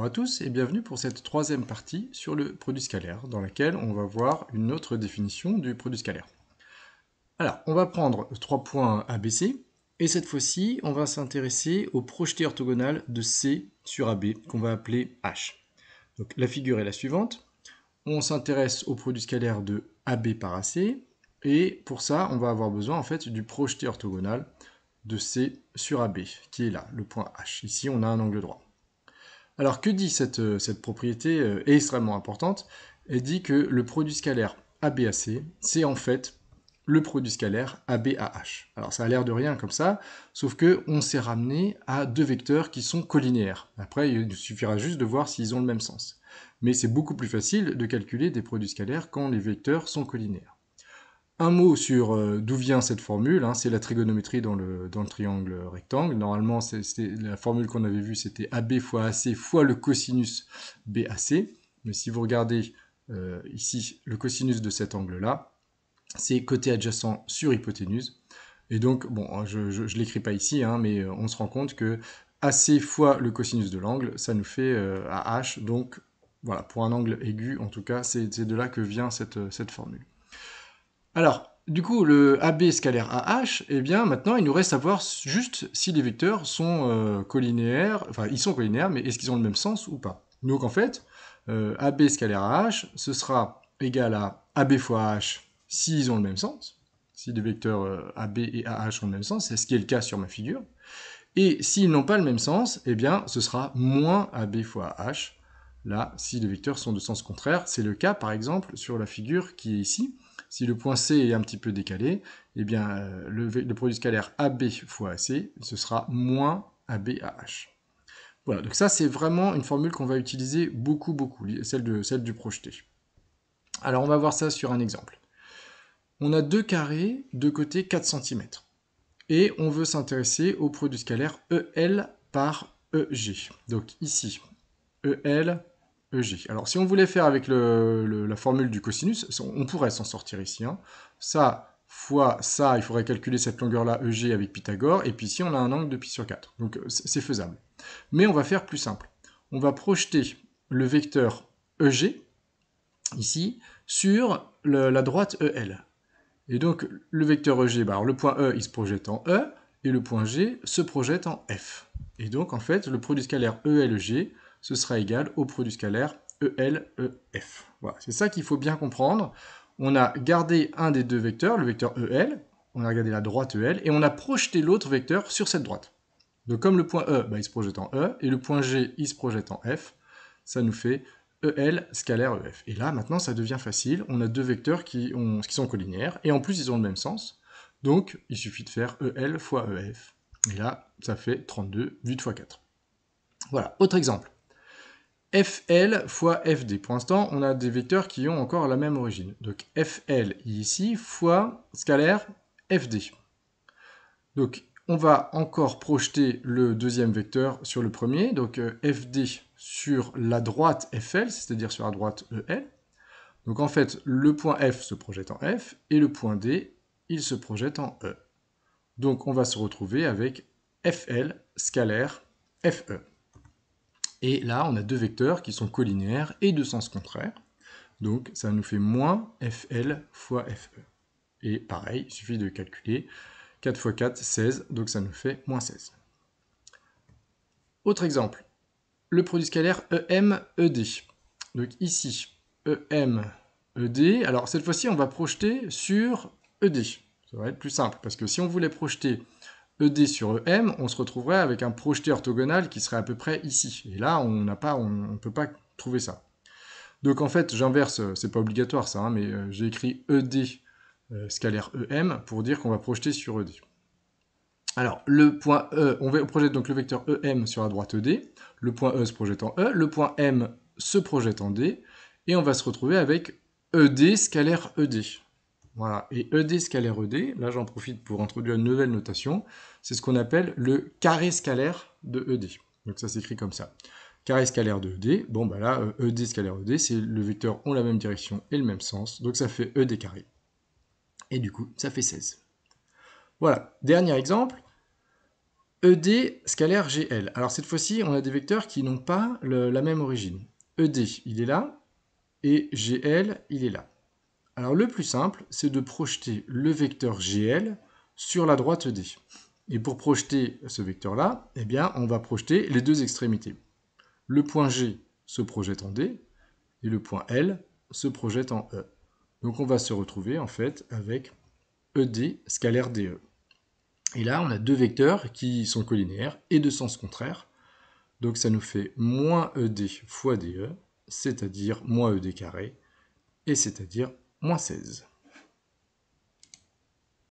Bonjour à tous et bienvenue pour cette troisième partie sur le produit scalaire, dans laquelle on va voir une autre définition du produit scalaire. Alors, on va prendre trois points ABC, et cette fois-ci, on va s'intéresser au projeté orthogonal de C sur AB, qu'on va appeler H. Donc, la figure est la suivante. On s'intéresse au produit scalaire de AB par AC, et pour ça, on va avoir besoin en fait du projeté orthogonal de C sur AB, qui est là, le point H. Ici, on a un angle droit. Alors que dit cette, euh, propriété euh, extrêmement importante Elle dit que le produit scalaire ABAC, c'est en fait le produit scalaire ABAH. Alors ça a l'air de rien comme ça, sauf que on s'est ramené à deux vecteurs qui sont collinéaires. Après, il suffira juste de voir s'ils ont le même sens. Mais c'est beaucoup plus facile de calculer des produits scalaires quand les vecteurs sont collinéaires. Un mot sur euh, d'où vient cette formule, hein. c'est la trigonométrie dans le, triangle rectangle. Normalement, la formule qu'on avait vue, c'était AB fois AC fois le cosinus BAC. Mais si vous regardez euh, ici le cosinus de cet angle-là, c'est côté adjacent sur hypoténuse. Et donc, bon, je ne l'écris pas ici, hein, mais euh, on se rend compte que AC fois le cosinus de l'angle, ça nous fait AH. Donc, voilà, pour un angle aigu, en tout cas, c'est de là que vient cette formule. Alors, du coup, le AB scalaire AH, eh bien, maintenant, il nous reste à voir juste si les vecteurs sont euh, collinéaires, enfin, ils sont collinéaires, mais est-ce qu'ils ont le même sens ou pas Donc, en fait, euh, AB scalaire AH, ce sera égal à AB fois H s'ils ont le même sens, si les vecteurs euh, AB et AH ont le même sens, c'est ce qui est le cas sur ma figure. Et s'ils n'ont pas le même sens, eh bien, ce sera moins AB fois AH, Là, si les vecteurs sont de sens contraire, c'est le cas par exemple sur la figure qui est ici. Si le point C est un petit peu décalé, eh bien euh, le, produit scalaire AB fois AC, ce sera moins ABAH. Voilà, donc ça c'est vraiment une formule qu'on va utiliser beaucoup, beaucoup, celle, de, celle du projeté. Alors on va voir ça sur un exemple. On a deux carrés de côté 4 cm. Et on veut s'intéresser au produit scalaire EL par EG. Donc ici, EL alors si on voulait faire avec la formule du cosinus, on pourrait s'en sortir ici. Hein. Ça fois ça, il faudrait calculer cette longueur-là EG avec Pythagore, et puis ici on a un angle de pi sur 4. Donc euh, c'est faisable. Mais on va faire plus simple. On va projeter le vecteur EG, ici, sur la droite EL. Et donc le vecteur EG, bah, le point E il se projette en E, et le point G se projette en F. Et donc en fait le produit scalaire ELEG, ce sera égal au produit scalaire ELEF. Voilà, c'est ça qu'il faut bien comprendre. On a gardé un des deux vecteurs, le vecteur EL, on a gardé la droite EL, et on a projeté l'autre vecteur sur cette droite. Donc comme le point E, bah, il se projette en E, et le point G, il se projette en F, ça nous fait EL scalaire EF. Et là, maintenant, ça devient facile. On a deux vecteurs qui, qui sont collinéaires, et en plus, ils ont le même sens. Donc, il suffit de faire EL fois EF. Et là, ça fait 32, 8 fois 4. Voilà, autre exemple. FL fois FD. Pour l'instant, on a des vecteurs qui ont encore la même origine. Donc FL ici fois scalaire FD. Donc on va encore projeter le deuxième vecteur sur le premier, donc euh, FD sur la droite FL, c'est-à-dire sur la droite EL. Euh, donc en fait, le point F se projette en F et le point D, il se projette en E. Donc on va se retrouver avec FL scalaire FE. Et là, on a deux vecteurs qui sont collinéaires et de sens contraire. Donc ça nous fait moins FL fois FE. Et pareil, il suffit de calculer 4 fois 4, 16, donc ça nous fait moins 16. Autre exemple, le produit scalaire EMED. Donc ici, em e alors cette fois-ci on va projeter sur ED. Ça va être plus simple, parce que si on voulait projeter ED sur EM, on se retrouverait avec un projeté orthogonal qui serait à peu près ici. Et là, on n'a pas, on ne peut pas trouver ça. Donc en fait, j'inverse, euh, c'est pas obligatoire ça, hein, mais euh, j'ai écrit ED euh, scalaire EM pour dire qu'on va projeter sur ED. Alors, le point E, on projette donc le vecteur EM sur la droite ED, le point E se projette en E, le point M se projette en D, et on va se retrouver avec ED scalaire ED. Voilà. Et ED scalaire ED, là j'en profite pour introduire une nouvelle notation, c'est ce qu'on appelle le carré scalaire de ED. Donc ça s'écrit comme ça. Carré scalaire de ED, bon bah là, ED euh, e scalaire ED, c'est le vecteur ont la même direction et le même sens, donc ça fait ED carré. Et du coup, ça fait 16. Voilà, dernier exemple, ED scalaire GL. Alors cette fois-ci, on a des vecteurs qui n'ont pas la même origine. ED, il est là, et GL, il est là. Alors le plus simple, c'est de projeter le vecteur GL sur la droite D. Et pour projeter ce vecteur-là, eh bien, on va projeter les deux extrémités. Le point G se projette en D et le point L se projette en E. Donc on va se retrouver en fait avec ED scalaire DE. Et là, on a deux vecteurs qui sont collinéaires et de sens contraire. Donc ça nous fait moins ED fois DE, c'est-à-dire moins ED carré, et c'est-à-dire moins 16.